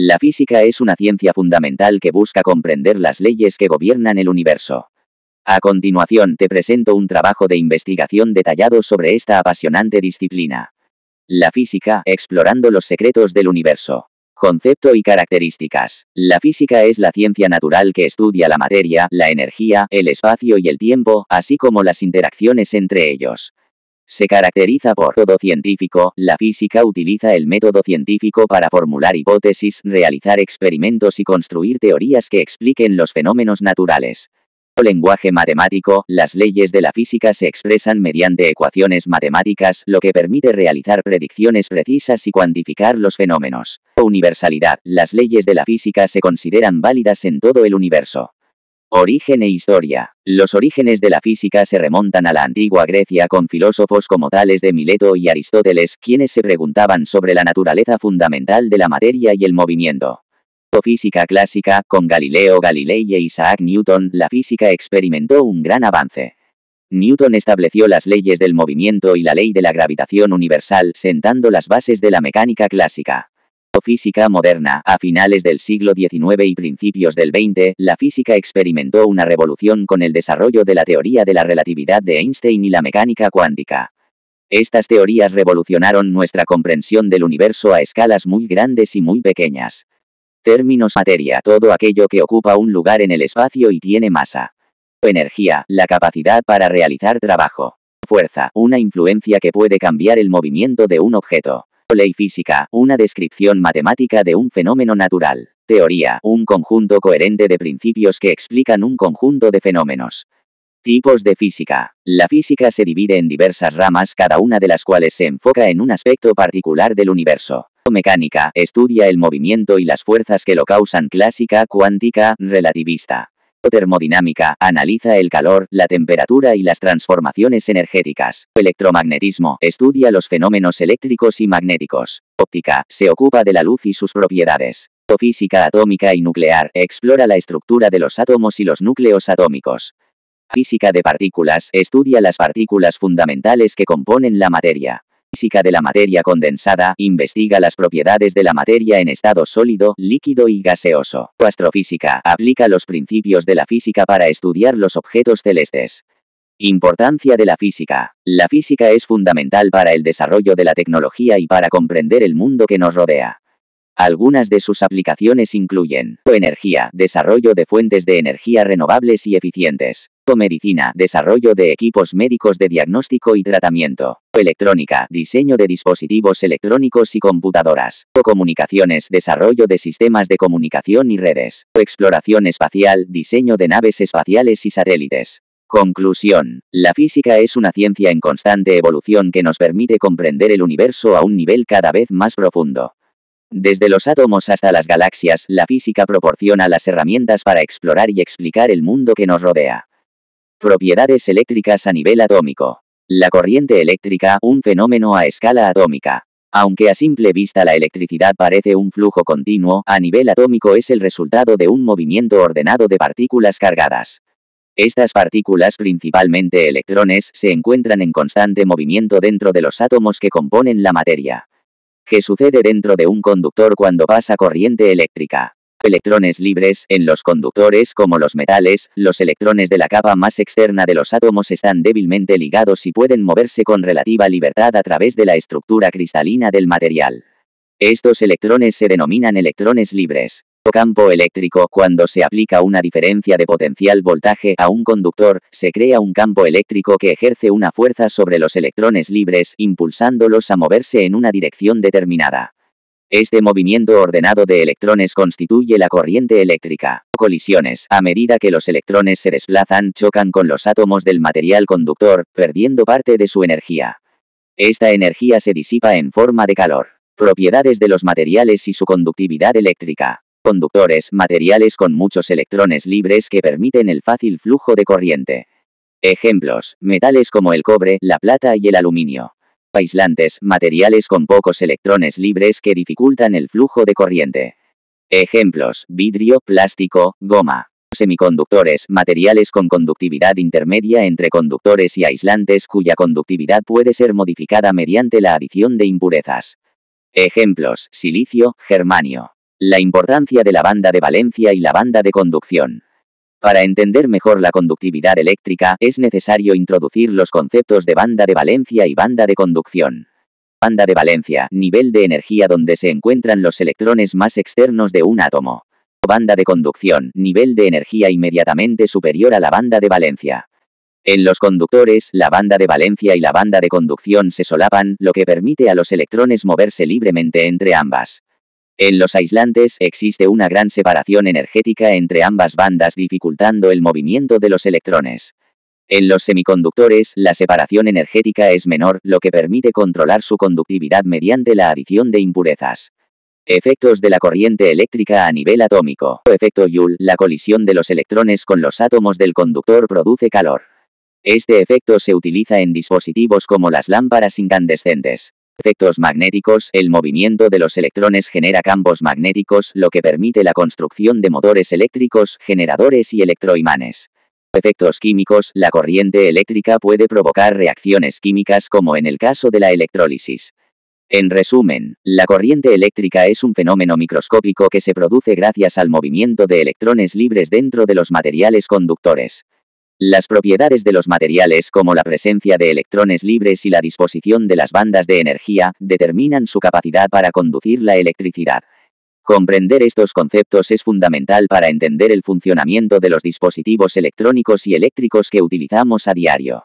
La física es una ciencia fundamental que busca comprender las leyes que gobiernan el universo. A continuación te presento un trabajo de investigación detallado sobre esta apasionante disciplina. La física, explorando los secretos del universo. Concepto y características. La física es la ciencia natural que estudia la materia, la energía, el espacio y el tiempo, así como las interacciones entre ellos. Se caracteriza por todo científico, la física utiliza el método científico para formular hipótesis, realizar experimentos y construir teorías que expliquen los fenómenos naturales. lenguaje matemático, las leyes de la física se expresan mediante ecuaciones matemáticas, lo que permite realizar predicciones precisas y cuantificar los fenómenos. universalidad, las leyes de la física se consideran válidas en todo el universo. Origen e historia. Los orígenes de la física se remontan a la antigua Grecia con filósofos como Tales de Mileto y Aristóteles, quienes se preguntaban sobre la naturaleza fundamental de la materia y el movimiento. Física clásica, con Galileo Galilei e Isaac Newton, la física experimentó un gran avance. Newton estableció las leyes del movimiento y la ley de la gravitación universal, sentando las bases de la mecánica clásica física moderna. A finales del siglo XIX y principios del XX, la física experimentó una revolución con el desarrollo de la teoría de la relatividad de Einstein y la mecánica cuántica. Estas teorías revolucionaron nuestra comprensión del universo a escalas muy grandes y muy pequeñas. Términos materia, todo aquello que ocupa un lugar en el espacio y tiene masa. Energía, la capacidad para realizar trabajo. Fuerza, una influencia que puede cambiar el movimiento de un objeto. Ley física, una descripción matemática de un fenómeno natural. Teoría, un conjunto coherente de principios que explican un conjunto de fenómenos. Tipos de física. La física se divide en diversas ramas, cada una de las cuales se enfoca en un aspecto particular del universo. Mecánica, estudia el movimiento y las fuerzas que lo causan clásica, cuántica, relativista. Termodinámica, analiza el calor, la temperatura y las transformaciones energéticas. Electromagnetismo, estudia los fenómenos eléctricos y magnéticos. Óptica, se ocupa de la luz y sus propiedades. Física atómica y nuclear, explora la estructura de los átomos y los núcleos atómicos. Física de partículas, estudia las partículas fundamentales que componen la materia física de la materia condensada, investiga las propiedades de la materia en estado sólido, líquido y gaseoso. Astrofísica, aplica los principios de la física para estudiar los objetos celestes. Importancia de la física. La física es fundamental para el desarrollo de la tecnología y para comprender el mundo que nos rodea. Algunas de sus aplicaciones incluyen energía, desarrollo de fuentes de energía renovables y eficientes, Medicina, desarrollo de equipos médicos de diagnóstico y tratamiento. Electrónica, diseño de dispositivos electrónicos y computadoras. O comunicaciones, desarrollo de sistemas de comunicación y redes. O exploración espacial, diseño de naves espaciales y satélites. Conclusión. La física es una ciencia en constante evolución que nos permite comprender el universo a un nivel cada vez más profundo. Desde los átomos hasta las galaxias, la física proporciona las herramientas para explorar y explicar el mundo que nos rodea. Propiedades eléctricas a nivel atómico. La corriente eléctrica, un fenómeno a escala atómica. Aunque a simple vista la electricidad parece un flujo continuo, a nivel atómico es el resultado de un movimiento ordenado de partículas cargadas. Estas partículas, principalmente electrones, se encuentran en constante movimiento dentro de los átomos que componen la materia. ¿Qué sucede dentro de un conductor cuando pasa corriente eléctrica? electrones libres en los conductores como los metales, los electrones de la capa más externa de los átomos están débilmente ligados y pueden moverse con relativa libertad a través de la estructura cristalina del material. Estos electrones se denominan electrones libres O campo eléctrico cuando se aplica una diferencia de potencial voltaje a un conductor, se crea un campo eléctrico que ejerce una fuerza sobre los electrones libres, impulsándolos a moverse en una dirección determinada. Este movimiento ordenado de electrones constituye la corriente eléctrica. Colisiones. A medida que los electrones se desplazan, chocan con los átomos del material conductor, perdiendo parte de su energía. Esta energía se disipa en forma de calor. Propiedades de los materiales y su conductividad eléctrica. Conductores, materiales con muchos electrones libres que permiten el fácil flujo de corriente. Ejemplos, metales como el cobre, la plata y el aluminio aislantes, materiales con pocos electrones libres que dificultan el flujo de corriente. Ejemplos, vidrio, plástico, goma. Semiconductores, materiales con conductividad intermedia entre conductores y aislantes cuya conductividad puede ser modificada mediante la adición de impurezas. Ejemplos, silicio, germanio. La importancia de la banda de valencia y la banda de conducción. Para entender mejor la conductividad eléctrica, es necesario introducir los conceptos de banda de valencia y banda de conducción. Banda de valencia, nivel de energía donde se encuentran los electrones más externos de un átomo. Banda de conducción, nivel de energía inmediatamente superior a la banda de valencia. En los conductores, la banda de valencia y la banda de conducción se solapan, lo que permite a los electrones moverse libremente entre ambas. En los aislantes existe una gran separación energética entre ambas bandas dificultando el movimiento de los electrones. En los semiconductores, la separación energética es menor, lo que permite controlar su conductividad mediante la adición de impurezas. Efectos de la corriente eléctrica a nivel atómico. Efecto Joule, la colisión de los electrones con los átomos del conductor produce calor. Este efecto se utiliza en dispositivos como las lámparas incandescentes efectos magnéticos, el movimiento de los electrones genera campos magnéticos, lo que permite la construcción de motores eléctricos, generadores y electroimanes. Efectos químicos, la corriente eléctrica puede provocar reacciones químicas como en el caso de la electrólisis. En resumen, la corriente eléctrica es un fenómeno microscópico que se produce gracias al movimiento de electrones libres dentro de los materiales conductores. Las propiedades de los materiales como la presencia de electrones libres y la disposición de las bandas de energía determinan su capacidad para conducir la electricidad. Comprender estos conceptos es fundamental para entender el funcionamiento de los dispositivos electrónicos y eléctricos que utilizamos a diario.